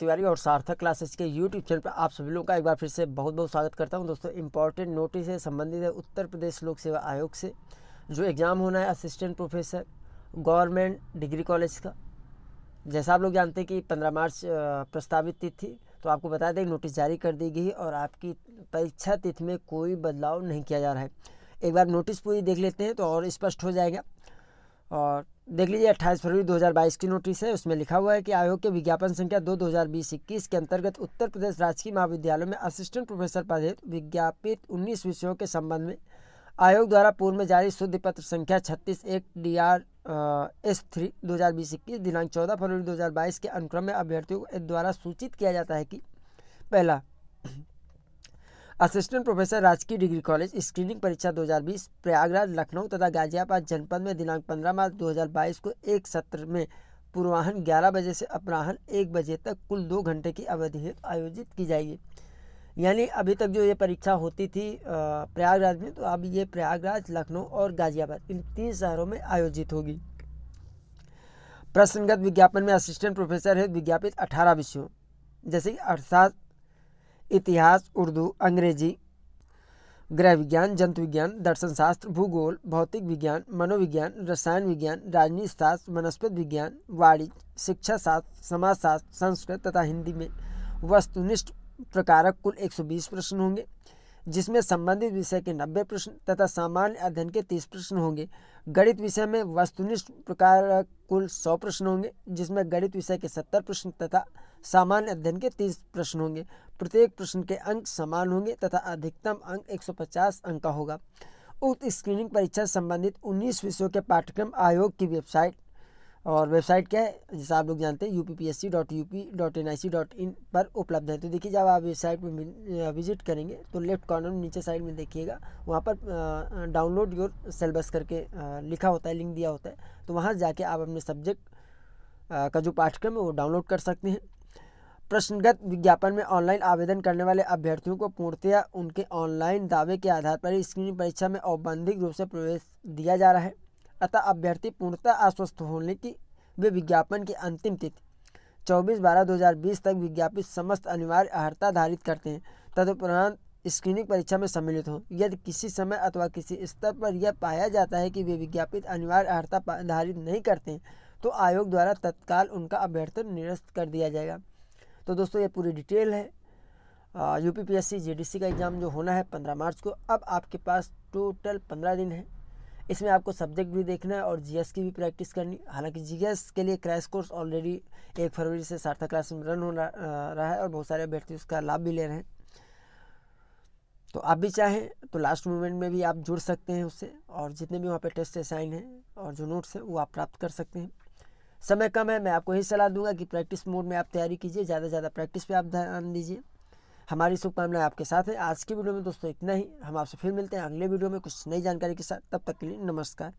तिवारी और सार्थक क्लासेस के यूट्यूब चैनल पर आप सभी लोगों का एक बार फिर से बहुत बहुत स्वागत करता हूं दोस्तों इंपॉर्टेंट नोटिस है संबंधित है उत्तर प्रदेश लोक सेवा आयोग से जो एग्ज़ाम होना है assistant professor government degree college का जैसा आप लोग जानते हैं कि पंद्रह मार्च प्रस्तावित तिथि थी तो आपको बता दें नोटिस जारी कर दी गई और आपकी परीक्षा तिथि में कोई बदलाव नहीं किया जा रहा है एक बार नोटिस पूरी देख लेते हैं तो और स्पष्ट हो जाएगा और देख लीजिए 28 फरवरी 2022 की नोटिस है उसमें लिखा हुआ है कि आयोग के विज्ञापन संख्या दो दो हजार बीस इक्कीस के अंतर्गत उत्तर प्रदेश राजकीय महाविद्यालयों में असिस्टेंट प्रोफेसर पद विज्ञापित 19 विषयों के संबंध में आयोग द्वारा पूर्व में जारी शुद्ध पत्र संख्या छत्तीस एक डी आर एस थ्री दो हज़ार बीस इक्कीस दिनांक चौदह फरवरी 2022 के अनुक्रम में अभ्यर्थियों द्वारा सूचित किया जाता है कि पहला असिस्टेंट प्रोफेसर राजकीय डिग्री कॉलेज स्क्रीनिंग परीक्षा 2020 प्रयागराज लखनऊ तथा गाजियाबाद जनपद में दिनांक 15 मार्च 2022 को एक सत्र में पूर्वाहन 11 बजे से अपराहन 1 बजे तक कुल दो घंटे की अवधि हेतु आयोजित की जाएगी यानी अभी तक जो ये परीक्षा होती थी प्रयागराज में तो अब ये प्रयागराज लखनऊ और गाजियाबाद इन तीन शहरों में आयोजित होगी प्रश्नगत विज्ञापन में असिस्टेंट प्रोफेसर है विज्ञापित अठारह विषयों जैसे कि अर्थात इतिहास उर्दू अंग्रेजी गृह विज्ञान जंतु विज्ञान दर्शन शास्त्र भूगोल भौतिक विज्ञान मनोविज्ञान रसायन विज्ञान राजनीति शास्त्र वनस्पति विज्ञान वाणिज्य शिक्षा शास्त्र समाजशास्त्र संस्कृत तथा हिंदी में वस्तुनिष्ठ प्रकारक कुल 120 प्रश्न होंगे जिसमें संबंधित विषय के नब्बे प्रश्न तथा सामान्य अध्ययन के तीस प्रश्न होंगे गणित विषय में वस्तुनिष्ठ प्रकार कुल सौ प्रश्न होंगे जिसमें गणित विषय के सत्तर प्रश्न तथा सामान्य अध्ययन के तीस प्रश्न होंगे प्रत्येक प्रश्न के अंक समान होंगे तथा अधिकतम अंक 150 अंक का होगा उक्त स्क्रीनिंग परीक्षा संबंधित 19 विषयों के पाठ्यक्रम आयोग की वेबसाइट और वेबसाइट क्या है जैसा आप लोग जानते हैं U P P S C dot U P dot N I C dot in पर उपलब्ध है तो देखिए जब आप वेबसाइट में विजिट करेंगे तो लेफ्ट कॉर्नर में नीचे साइड में देखिएगा वहाँ पर डाउनलोड योर सिलेबस करके लिखा होता है लिंक दिया होता है तो वहाँ जाके आप अपने सब्जेक्ट का जो पाठ्यक्रम है वो डाउनलोड कर सकते हैं प्रश्नगत विज्ञापन में ऑनलाइन आवेदन करने वाले अभ्यर्थियों को पूर्णतया उनके ऑनलाइन दावे के आधार पर स्क्रीन परीक्षा में औपबंधिक रूप से प्रवेश दिया जा रहा है अतः अभ्यर्थी पूर्णतः आश्वस्त होने की वे विज्ञापन की अंतिम तिथि चौबीस बारह 2020 तक विज्ञापित समस्त अनिवार्य अर्हता धारित करते हैं तदुपरांत स्क्रीनिंग परीक्षा में सम्मिलित हों यदि किसी समय अथवा किसी स्तर पर यह पाया जाता है कि वे विज्ञापित अनिवार्य अर्हता धारित नहीं करते हैं तो आयोग द्वारा तत्काल उनका अभ्यर्थन निरस्त कर दिया जाएगा तो दोस्तों ये पूरी डिटेल है यू पी का एग्ज़ाम जो होना है पंद्रह मार्च को अब आपके पास टोटल पंद्रह दिन है इसमें आपको सब्जेक्ट भी देखना है और जी की भी प्रैक्टिस करनी हालांकि जी के लिए क्रैश कोर्स ऑलरेडी एक फरवरी से सार्थक क्लास में रन हो रहा है और बहुत सारे अभ्यर्थी उसका लाभ भी ले रहे हैं तो आप भी चाहें तो लास्ट मोमेंट में भी आप जुड़ सकते हैं उससे और जितने भी वहाँ पर टेस्ट असाइन हैं और जो नोट्स हैं वो आप प्राप्त कर सकते हैं समय कम है मैं आपको यही सलाह दूंगा कि प्रैक्टिस मोड में आप तैयारी कीजिए ज़्यादा से ज़्यादा प्रैक्टिस पे आप ध्यान दीजिए हमारी शुभकामनाएं आपके साथ हैं आज की वीडियो में दोस्तों इतना ही हम आपसे फिर मिलते हैं अगले वीडियो में कुछ नई जानकारी के साथ तब तक के लिए नमस्कार